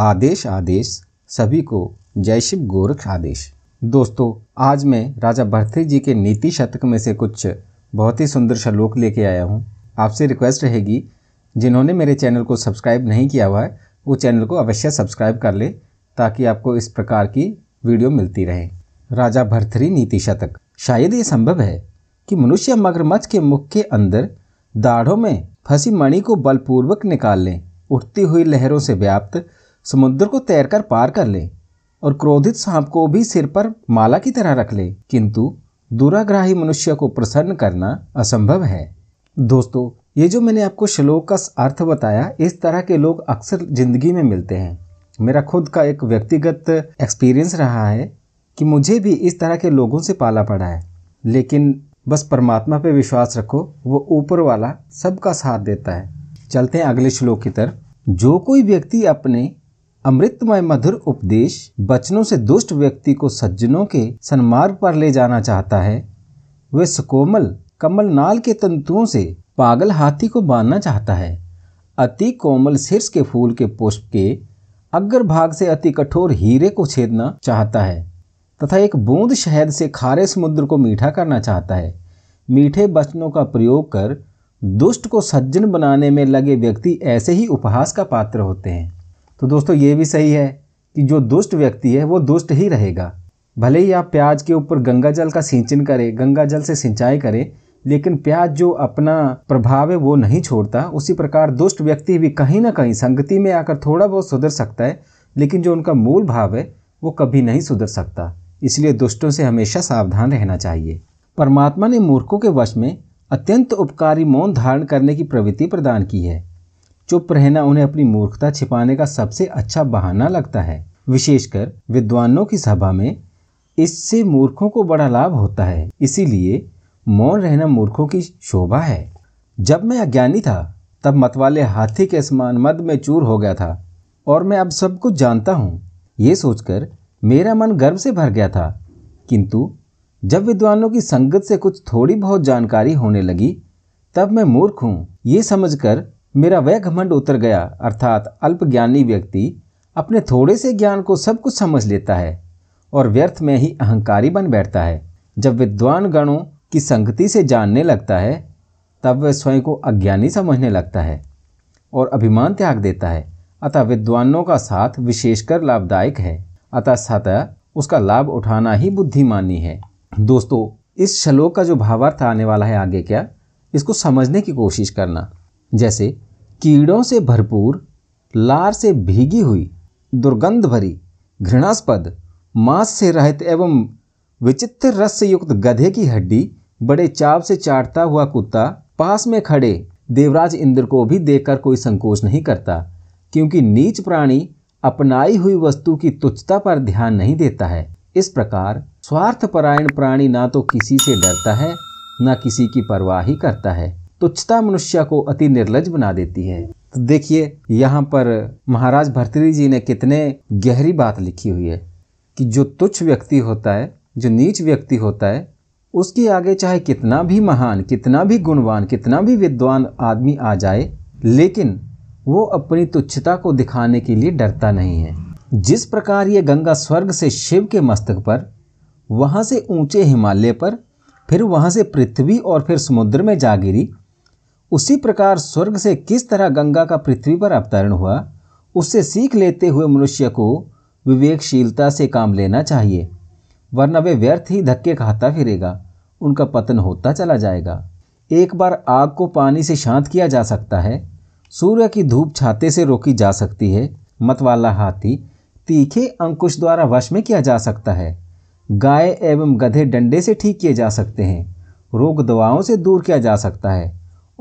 आदेश आदेश सभी को जय शिव गोरख आदेश दोस्तों आज मैं राजा भरते जी के नीति शतक में से कुछ बहुत ही सुंदर श्लोक लेके आया हूँ आपसे रिक्वेस्ट रहेगी जिन्होंने मेरे चैनल को सब्सक्राइब नहीं किया हुआ है वो चैनल को अवश्य सब्सक्राइब कर ले ताकि आपको इस प्रकार की वीडियो मिलती रहे राजा भरथरी नीति शतक शायद ये संभव है कि मनुष्य मगरमच्छ के मुख के अंदर दाढ़ों में फंसी मणि को बलपूर्वक निकाल लें उठती हुई लहरों से व्याप्त समुद्र को तैरकर पार कर ले और क्रोधित सांप को भी सिर पर माला की तरह रख ले किंतु दुराग्राही मनुष्य को प्रसन्न करना असंभव है दोस्तों ये जो मैंने आपको श्लोक का अर्थ बताया इस तरह के लोग अक्सर जिंदगी में मिलते हैं मेरा खुद का एक व्यक्तिगत एक्सपीरियंस रहा है कि मुझे भी इस तरह के लोगों से पाला पड़ा है लेकिन बस परमात्मा पे विश्वास रखो वो ऊपर वाला सबका साथ देता है चलते हैं अगले श्लोक की तरफ जो कोई व्यक्ति अपने अमृतमय मधुर उपदेश बचनों से दुष्ट व्यक्ति को सज्जनों के सन्मार्ग पर ले जाना चाहता है वह सुकोमल कमलनाल के तंतुओं से पागल हाथी को बांधना चाहता है अति कोमल शीर्ष के फूल के पुष्प के अग्र भाग से अति कठोर हीरे को छेदना चाहता है तथा एक बूंद शहद से खारे समुद्र को मीठा करना चाहता है मीठे बचनों का प्रयोग कर दुष्ट को सज्जन बनाने में लगे व्यक्ति ऐसे ही उपहास का पात्र होते हैं तो दोस्तों ये भी सही है कि जो दुष्ट व्यक्ति है वो दुष्ट ही रहेगा भले ही आप प्याज के ऊपर गंगा जल का सिंचन करें गंगा जल से सिंचाई करें लेकिन प्याज जो अपना प्रभाव है वो नहीं छोड़ता उसी प्रकार दुष्ट व्यक्ति भी कहीं ना कहीं संगति में आकर थोड़ा बहुत सुधर सकता है लेकिन जो उनका मूल भाव है वो कभी नहीं सुधर सकता इसलिए दुष्टों से हमेशा सावधान रहना चाहिए परमात्मा ने मूर्खों के वश में अत्यंत उपकारी मौन धारण करने की प्रवृत्ति प्रदान की है चुप रहना उन्हें अपनी मूर्खता छिपाने का सबसे अच्छा बहाना लगता है विशेषकर विद्वानों की सभा में इससे मूर्खों को बड़ा लाभ होता है इसीलिए मौन रहना मूर्खों की शोभा है जब मैं अज्ञानी था तब मतवाले हाथी के समान मद में चूर हो गया था और मैं अब सब कुछ जानता हूँ ये सोचकर मेरा मन गर्व से भर गया था किंतु जब विद्वानों की संगत से कुछ थोड़ी बहुत जानकारी होने लगी तब मैं मूर्ख हूँ ये समझकर मेरा वह घमंड उतर गया अर्थात अल्पज्ञानी व्यक्ति अपने थोड़े से ज्ञान को सब कुछ समझ लेता है और व्यर्थ में ही अहंकारी बन बैठता है जब विद्वान गणों की संगति से जानने लगता है तब वह स्वयं को अज्ञानी समझने लगता है और अभिमान त्याग देता है अतः विद्वानों का साथ विशेषकर लाभदायक है अतः सतः उसका लाभ उठाना ही बुद्धिमानी है दोस्तों इस श्लोक का जो भावार्थ आने वाला है आगे क्या इसको समझने की कोशिश करना जैसे कीड़ों से भरपूर लार से भीगी हुई दुर्गंध भरी घृणास्पद मांस से रहित एवं विचित्र रस से युक्त गधे की हड्डी बड़े चाव से चाटता हुआ कुत्ता पास में खड़े देवराज इंद्र को भी देखकर कोई संकोच नहीं करता क्योंकि नीच प्राणी अपनाई हुई वस्तु की तुच्छता पर ध्यान नहीं देता है इस प्रकार स्वार्थपरायण प्राणी ना तो किसी से डरता है ना किसी की परवाह ही करता है तुच्छता मनुष्य को अति निर्लज बना देती है तो देखिए यहाँ पर महाराज भरतरी जी ने कितने गहरी बात लिखी हुई है कि जो तुच्छ व्यक्ति होता है जो नीच व्यक्ति होता है उसके आगे चाहे कितना भी महान कितना भी गुणवान कितना भी विद्वान आदमी आ जाए लेकिन वो अपनी तुच्छता को दिखाने के लिए डरता नहीं है जिस प्रकार ये गंगा स्वर्ग से शिव के मस्तक पर वहाँ से ऊंचे हिमालय पर फिर वहाँ से पृथ्वी और फिर समुद्र में जा गिरी उसी प्रकार स्वर्ग से किस तरह गंगा का पृथ्वी पर अवतरण हुआ उससे सीख लेते हुए मनुष्य को विवेकशीलता से काम लेना चाहिए वरना वे व्यर्थ ही धक्के खाता फिरेगा उनका पतन होता चला जाएगा एक बार आग को पानी से शांत किया जा सकता है सूर्य की धूप छाते से रोकी जा सकती है मतवाला हाथी तीखे अंकुश द्वारा वश में किया जा सकता है गाय एवं गधे डंडे से ठीक किए जा सकते हैं रोग दवाओं से दूर किया जा सकता है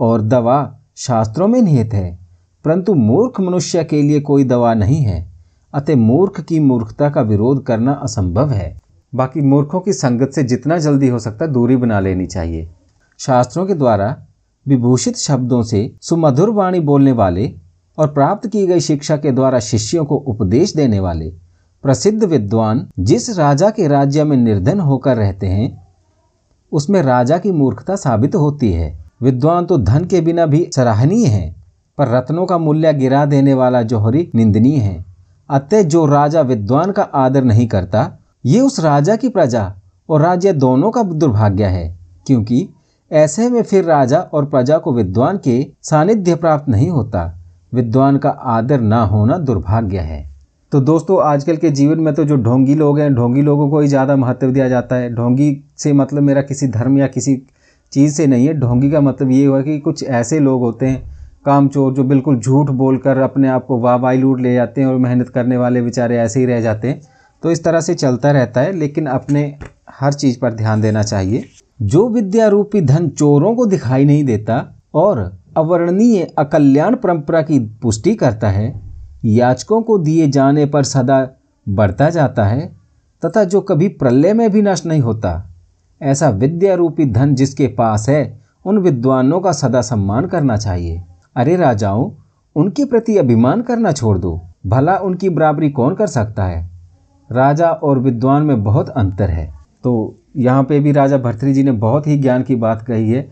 और दवा शास्त्रों में निहित है परंतु मूर्ख मनुष्य के लिए कोई दवा नहीं है अतः मूर्ख की मूर्खता का विरोध करना असंभव है बाकी मूर्खों की संगत से जितना जल्दी हो सकता दूरी बना लेनी चाहिए शास्त्रों के द्वारा विभूषित शब्दों से सुमधुर वाणी बोलने वाले और प्राप्त की गई शिक्षा के द्वारा शिष्यों को उपदेश देने वाले प्रसिद्ध विद्वान जिस राजा के राज्य में निर्धन होकर रहते हैं उसमें राजा की मूर्खता साबित होती है विद्वान तो धन के बिना भी सराहनीय है पर रत्नों का मूल्य गिरा देने वाला जौहरी निंदनीय है अतः जो राजा विद्वान का आदर नहीं करता ये उस राजा की प्रजा और राज्य दोनों का दुर्भाग्य है क्योंकि ऐसे में फिर राजा और प्रजा को विद्वान के सानिध्य प्राप्त नहीं होता विद्वान का आदर ना होना दुर्भाग्य है तो दोस्तों आजकल के जीवन में तो जो ढोंगी लोग हैं ढोंगी लोगों को ही ज़्यादा महत्व दिया जाता है ढोंगी से मतलब मेरा किसी धर्म या किसी चीज़ से नहीं है ढोंगी का मतलब ये हुआ कि कुछ ऐसे लोग होते हैं काम चोर जो बिल्कुल झूठ बोलकर अपने आप को वाह वाई लूट ले जाते हैं और मेहनत करने वाले बेचारे ऐसे ही रह जाते हैं तो इस तरह से चलता रहता है लेकिन अपने हर चीज़ पर ध्यान देना चाहिए जो विद्या रूपी धन चोरों को दिखाई नहीं देता और अवर्णनीय अकल्याण परंपरा की पुष्टि करता है याचकों को दिए जाने पर सदा बढ़ता जाता है तथा जो कभी प्रलय में भी नष्ट नहीं होता ऐसा विद्या रूपी धन जिसके पास है उन विद्वानों का सदा सम्मान करना चाहिए अरे राजाओं उनके प्रति अभिमान करना छोड़ दो भला उनकी बराबरी कौन कर सकता है राजा और विद्वान में बहुत अंतर है तो यहाँ पे भी राजा भर्तरी जी ने बहुत ही ज्ञान की बात कही है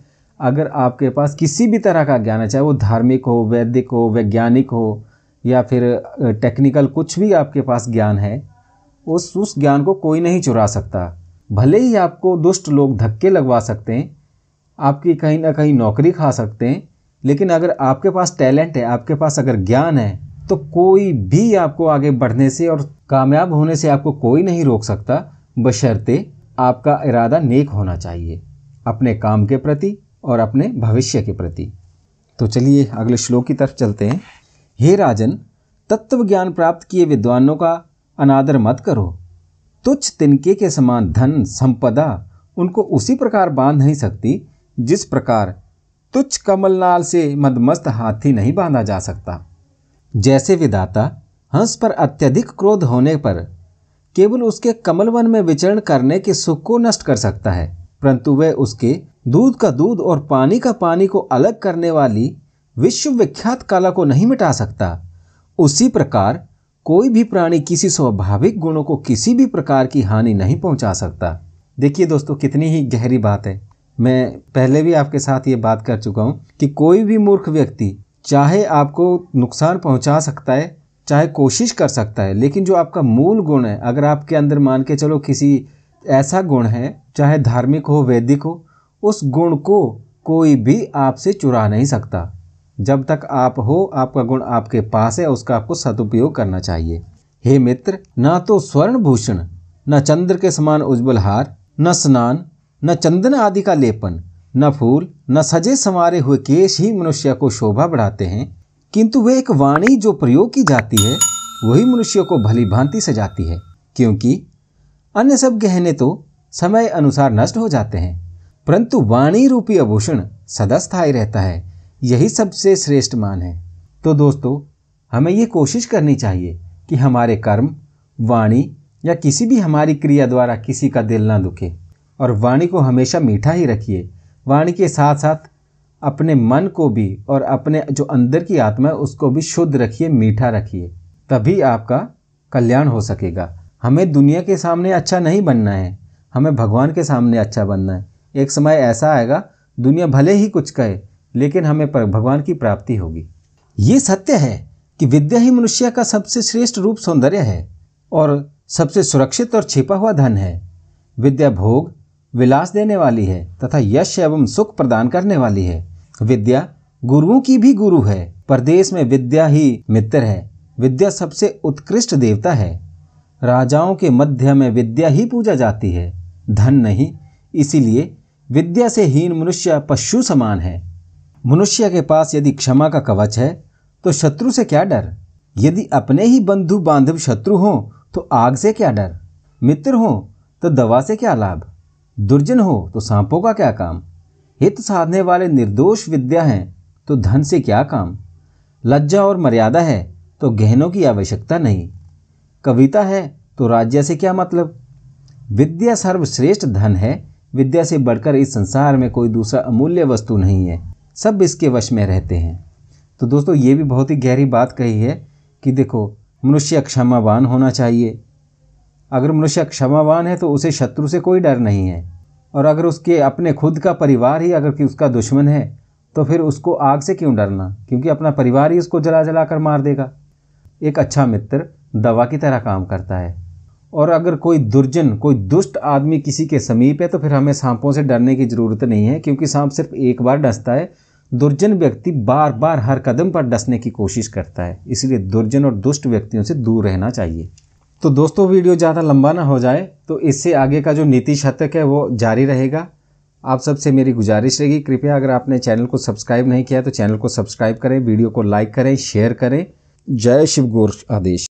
अगर आपके पास किसी भी तरह का ज्ञान है चाहे वो धार्मिक हो वैदिक हो वैज्ञानिक हो या फिर टेक्निकल कुछ भी आपके पास ज्ञान है उस उस ज्ञान को कोई नहीं चुरा सकता भले ही आपको दुष्ट लोग धक्के लगवा सकते हैं आपकी कहीं ना कहीं नौकरी खा सकते हैं लेकिन अगर आपके पास टैलेंट है आपके पास अगर ज्ञान है तो कोई भी आपको आगे बढ़ने से और कामयाब होने से आपको कोई नहीं रोक सकता बशर्ते आपका इरादा नेक होना चाहिए अपने काम के प्रति और अपने भविष्य के प्रति तो चलिए अगले श्लोक की तरफ चलते हैं हे राजन तत्व ज्ञान प्राप्त किए विद्वानों का अनादर मत करो तुच्छ तिनके के समान धन संपदा उनको उसी प्रकार बांध नहीं सकती जिस प्रकार तुच्छ कमलनाल से मदमस्त हाथी नहीं बांधा जा सकता जैसे विदाता हंस पर अत्यधिक क्रोध होने पर केवल उसके कमलवन में विचरण करने के सुख को नष्ट कर सकता है परंतु वह उसके दूध का दूध और पानी का पानी को अलग करने वाली विश्वविख्यात कला को नहीं मिटा सकता उसी प्रकार कोई भी प्राणी किसी स्वाभाविक गुणों को किसी भी प्रकार की हानि नहीं पहुंचा सकता देखिए दोस्तों कितनी ही गहरी बात है मैं पहले भी आपके साथ ये बात कर चुका हूँ कि कोई भी मूर्ख व्यक्ति चाहे आपको नुकसान पहुंचा सकता है चाहे कोशिश कर सकता है लेकिन जो आपका मूल गुण है अगर आपके अंदर मान के चलो किसी ऐसा गुण है चाहे धार्मिक हो वैदिक हो उस गुण को कोई भी आपसे चुरा नहीं सकता जब तक आप हो आपका गुण आपके पास है उसका आपको सदुपयोग करना चाहिए हे मित्र ना तो स्वर्ण भूषण न चंद्र के समान उज्जवल हार न स्नान न चंदन आदि का लेपन न फूल न सजे संवारे हुए केश ही मनुष्य को शोभा बढ़ाते हैं किंतु वे एक वाणी जो प्रयोग की जाती है वही मनुष्य को भली भांति सजाती है क्योंकि अन्य सब गहने तो समय अनुसार नष्ट हो जाते हैं परंतु वाणी रूपी आभूषण सदा स्थायी रहता है यही सबसे श्रेष्ठ मान है तो दोस्तों हमें ये कोशिश करनी चाहिए कि हमारे कर्म वाणी या किसी भी हमारी क्रिया द्वारा किसी का दिल ना दुखे और वाणी को हमेशा मीठा ही रखिए वाणी के साथ साथ अपने मन को भी और अपने जो अंदर की आत्मा है उसको भी शुद्ध रखिए मीठा रखिए तभी आपका कल्याण हो सकेगा हमें दुनिया के सामने अच्छा नहीं बनना है हमें भगवान के सामने अच्छा बनना है एक समय ऐसा आएगा दुनिया भले ही कुछ कहे लेकिन हमें भगवान की प्राप्ति होगी ये सत्य है कि विद्या ही मनुष्य का सबसे श्रेष्ठ रूप सौंदर्य है और सबसे सुरक्षित और छिपा हुआ धन है विद्या भोग विलास देने वाली है तथा यश एवं सुख प्रदान करने वाली है विद्या गुरुओं की भी गुरु है परदेश में विद्या ही मित्र है विद्या सबसे उत्कृष्ट देवता है राजाओं के मध्य में विद्या ही पूजा जाती है धन नहीं इसीलिए विद्या से हीन मनुष्य पशु समान है मनुष्य के पास यदि क्षमा का कवच है तो शत्रु से क्या डर यदि अपने ही बंधु बांधव शत्रु हों तो आग से क्या डर मित्र हो तो दवा से क्या लाभ दुर्जन हो तो सांपों का क्या काम हित साधने वाले निर्दोष विद्या हैं तो धन से क्या काम लज्जा और मर्यादा है तो गहनों की आवश्यकता नहीं कविता है तो राज्य से क्या मतलब विद्या सर्वश्रेष्ठ धन है विद्या से बढ़कर इस संसार में कोई दूसरा अमूल्य वस्तु नहीं है सब इसके वश में रहते हैं तो दोस्तों ये भी बहुत ही गहरी बात कही है कि देखो मनुष्य क्षमावान होना चाहिए अगर मनुष्य क्षमावान है तो उसे शत्रु से कोई डर नहीं है और अगर उसके अपने खुद का परिवार ही अगर कि उसका दुश्मन है तो फिर उसको आग से क्यों डरना क्योंकि अपना परिवार ही उसको जला जला कर मार देगा एक अच्छा मित्र दवा की तरह काम करता है और अगर कोई दुर्जन कोई दुष्ट आदमी किसी के समीप है तो फिर हमें सांपों से डरने की ज़रूरत नहीं है क्योंकि सांप सिर्फ एक बार डसता है दुर्जन व्यक्ति बार बार हर कदम पर डसने की कोशिश करता है इसलिए दुर्जन और दुष्ट व्यक्तियों से दूर रहना चाहिए तो दोस्तों वीडियो ज़्यादा लंबा ना हो जाए तो इससे आगे का जो नीति शतक है वो जारी रहेगा आप सबसे मेरी गुजारिश रहेगी कृपया अगर आपने चैनल को सब्सक्राइब नहीं किया तो चैनल को सब्सक्राइब करें वीडियो को लाइक करें शेयर करें जय शिव गोर आदेश